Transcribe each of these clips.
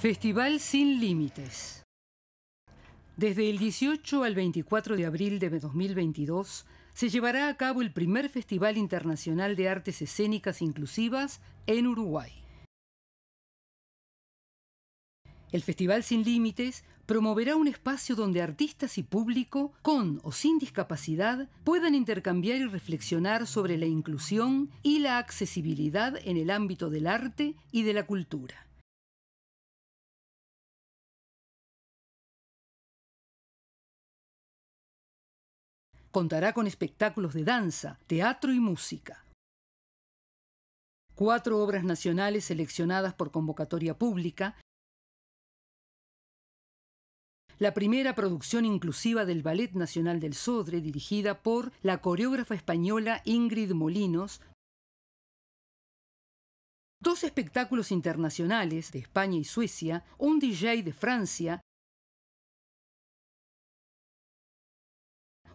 Festival sin límites. Desde el 18 al 24 de abril de 2022 se llevará a cabo el primer Festival Internacional de Artes Escénicas Inclusivas en Uruguay. El Festival Sin Límites promoverá un espacio donde artistas y público, con o sin discapacidad, puedan intercambiar y reflexionar sobre la inclusión y la accesibilidad en el ámbito del arte y de la cultura. Contará con espectáculos de danza, teatro y música. Cuatro obras nacionales seleccionadas por convocatoria pública. La primera producción inclusiva del Ballet Nacional del Sodre, dirigida por la coreógrafa española Ingrid Molinos, dos espectáculos internacionales de España y Suecia, un DJ de Francia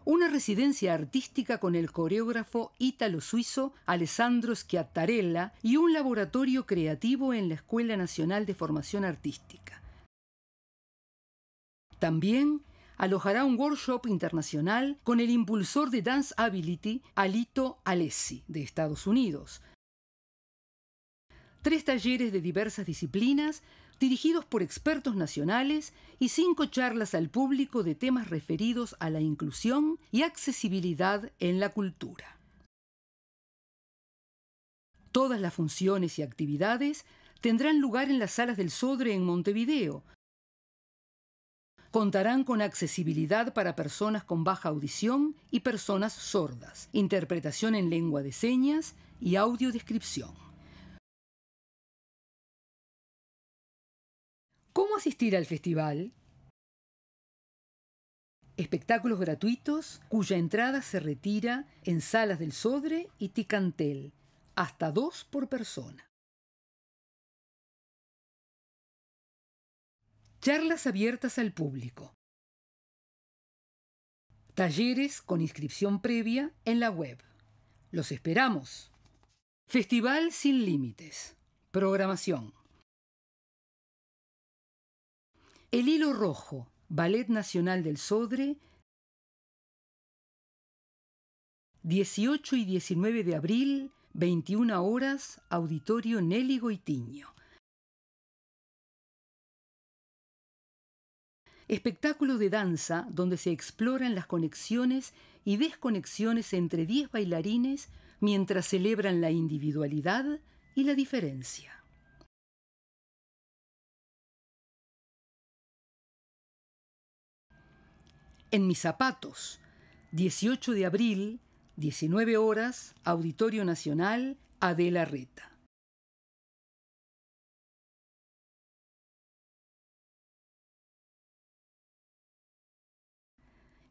una residencia artística con el coreógrafo ítalo-suizo Alessandro Schiattarella y un laboratorio creativo en la Escuela Nacional de Formación Artística. También alojará un workshop internacional con el impulsor de Dance Ability, Alito Alessi, de Estados Unidos. Tres talleres de diversas disciplinas dirigidos por expertos nacionales y cinco charlas al público de temas referidos a la inclusión y accesibilidad en la cultura. Todas las funciones y actividades tendrán lugar en las salas del Sodre en Montevideo. Contarán con accesibilidad para personas con baja audición y personas sordas, interpretación en lengua de señas y audiodescripción. asistir al festival? Espectáculos gratuitos cuya entrada se retira en salas del Sodre y Ticantel, hasta dos por persona. Charlas abiertas al público. Talleres con inscripción previa en la web. Los esperamos. Festival sin límites. Programación. El Hilo Rojo, Ballet Nacional del Sodre, 18 y 19 de abril, 21 horas, Auditorio Nelly Goitiño. Espectáculo de danza donde se exploran las conexiones y desconexiones entre 10 bailarines mientras celebran la individualidad y la diferencia. En mis zapatos, 18 de abril, 19 horas, Auditorio Nacional, Adela Reta.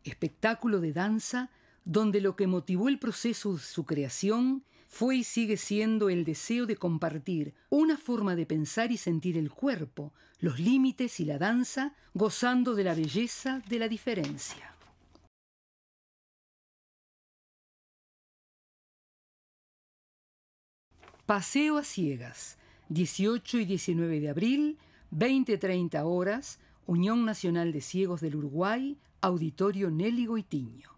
espectáculo de danza donde lo que motivó el proceso de su creación fue y sigue siendo el deseo de compartir una forma de pensar y sentir el cuerpo, los límites y la danza, gozando de la belleza de la diferencia. Paseo a ciegas, 18 y 19 de abril, 20-30 horas, Unión Nacional de Ciegos del Uruguay, Auditorio Nelly Goitiño.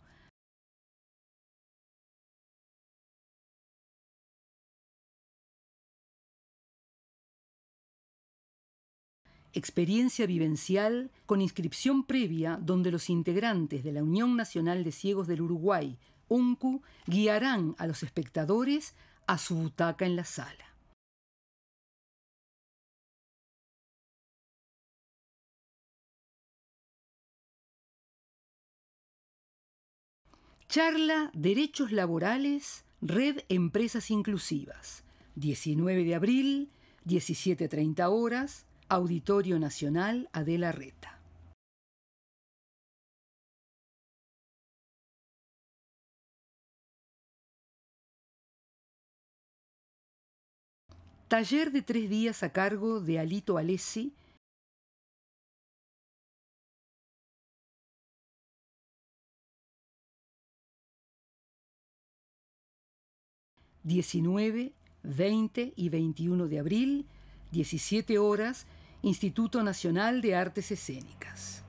experiencia vivencial con inscripción previa donde los integrantes de la Unión Nacional de Ciegos del Uruguay, UNCU, guiarán a los espectadores a su butaca en la sala. Charla Derechos Laborales, Red Empresas Inclusivas, 19 de abril, 17.30 horas, Auditorio Nacional Adela Reta. Taller de tres días a cargo de Alito Alessi. ...19, 20 y 21 de abril... ...17 horas Instituto Nacional de Artes Escénicas.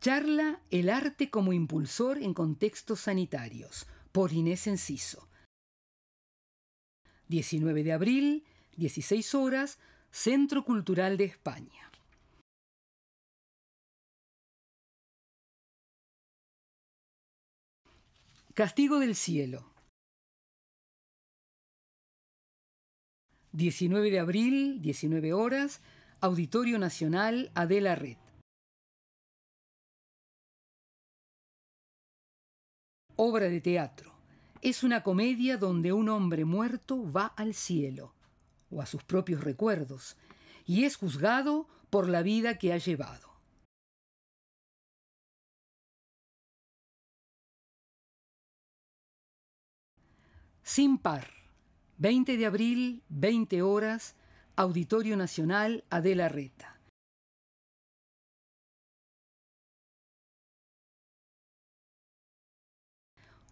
Charla El arte como impulsor en contextos sanitarios por Inés Enciso. 19 de abril, 16 horas, Centro Cultural de España. Castigo del Cielo. 19 de abril, 19 horas, Auditorio Nacional Adela Red. Obra de teatro. Es una comedia donde un hombre muerto va al cielo o a sus propios recuerdos, y es juzgado por la vida que ha llevado. Sin par. 20 de abril, 20 horas, Auditorio Nacional Adela Reta.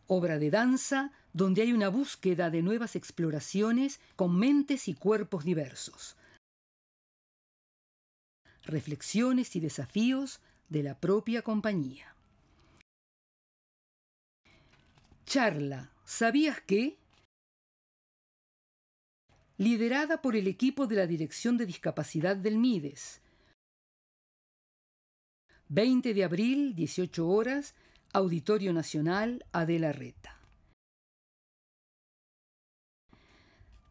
Obra de danza donde hay una búsqueda de nuevas exploraciones con mentes y cuerpos diversos. Reflexiones y desafíos de la propia compañía. Charla, ¿sabías qué? Liderada por el equipo de la Dirección de Discapacidad del MIDES. 20 de abril, 18 horas, Auditorio Nacional Adela Reta.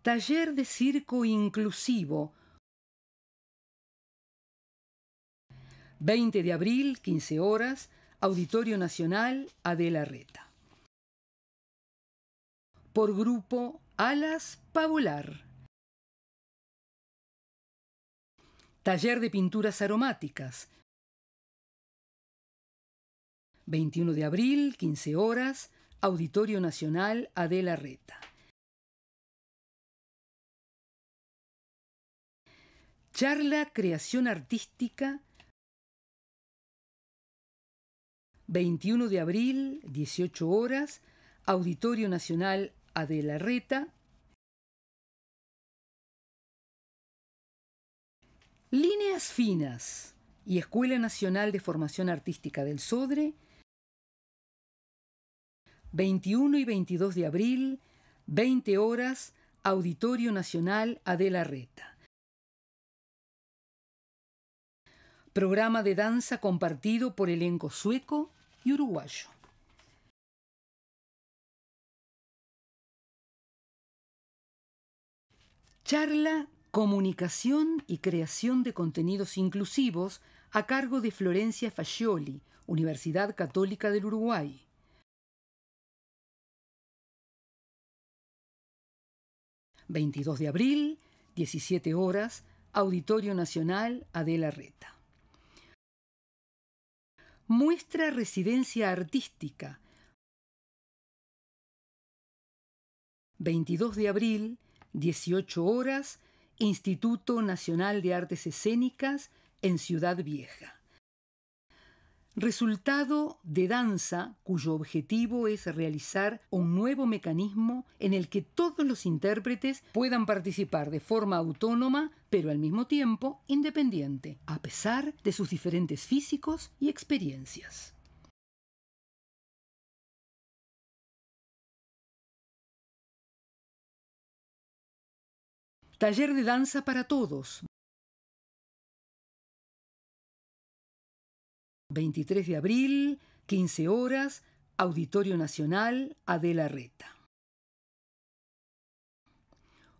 Taller de Circo Inclusivo. 20 de abril, 15 horas, Auditorio Nacional, Adela Reta. Por grupo Alas Pavolar. Taller de Pinturas Aromáticas. 21 de abril, 15 horas, Auditorio Nacional, Adela Reta. Charla Creación Artística 21 de abril, 18 horas, Auditorio Nacional Adela Reta. Líneas Finas y Escuela Nacional de Formación Artística del Sodre, 21 y 22 de abril, 20 horas, Auditorio Nacional Adela Reta. programa de danza compartido por elenco sueco y uruguayo. Charla Comunicación y Creación de Contenidos Inclusivos a cargo de Florencia Fascioli, Universidad Católica del Uruguay. ...22 de abril, 17 horas, Auditorio Nacional Adela Reta muestra residencia artística. 22 de abril, 18 horas, Instituto Nacional de Artes Escénicas en Ciudad Vieja resultado de danza cuyo objetivo es realizar un nuevo mecanismo en el que todos los intérpretes puedan participar de forma autónoma, pero al mismo tiempo independiente, a pesar de sus diferentes físicos y experiencias. Taller de danza para todos, 23 de abril, 15 horas, Auditorio Nacional, Adela Reta.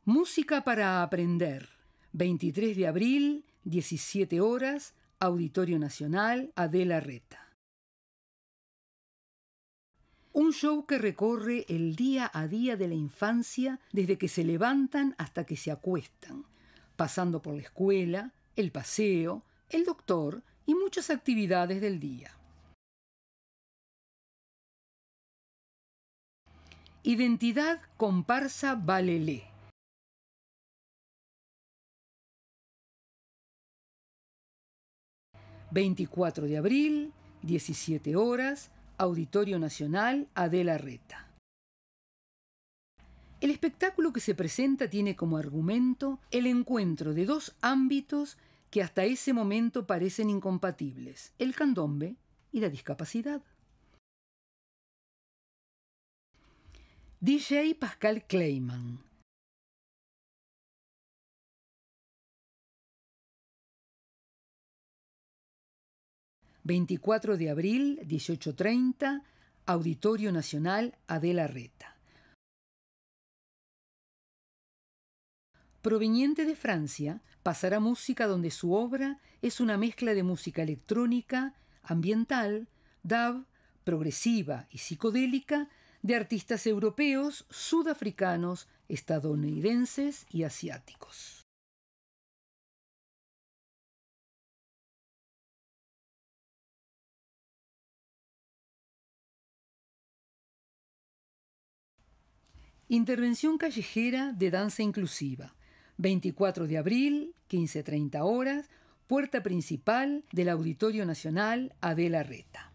Música para aprender, 23 de abril, 17 horas, Auditorio Nacional, Adela Reta. Un show que recorre el día a día de la infancia desde que se levantan hasta que se acuestan, pasando por la escuela, el paseo, el doctor, y muchas actividades del día. Identidad comparsa Valelé. ...24 de abril, 17 horas... ...Auditorio Nacional, Adela Reta. El espectáculo que se presenta tiene como argumento... ...el encuentro de dos ámbitos que hasta ese momento parecen incompatibles, el candombe y la discapacidad. DJ Pascal Kleiman, ...24 de abril, 18.30... ...Auditorio Nacional Adela Reta... Proveniente de Francia, pasará música donde su obra es una mezcla de música electrónica, ambiental, dub, progresiva y psicodélica de artistas europeos, sudafricanos, estadounidenses y asiáticos. Intervención callejera de danza inclusiva, 24 de abril 15.30 horas, puerta principal del Auditorio Nacional Adela Reta.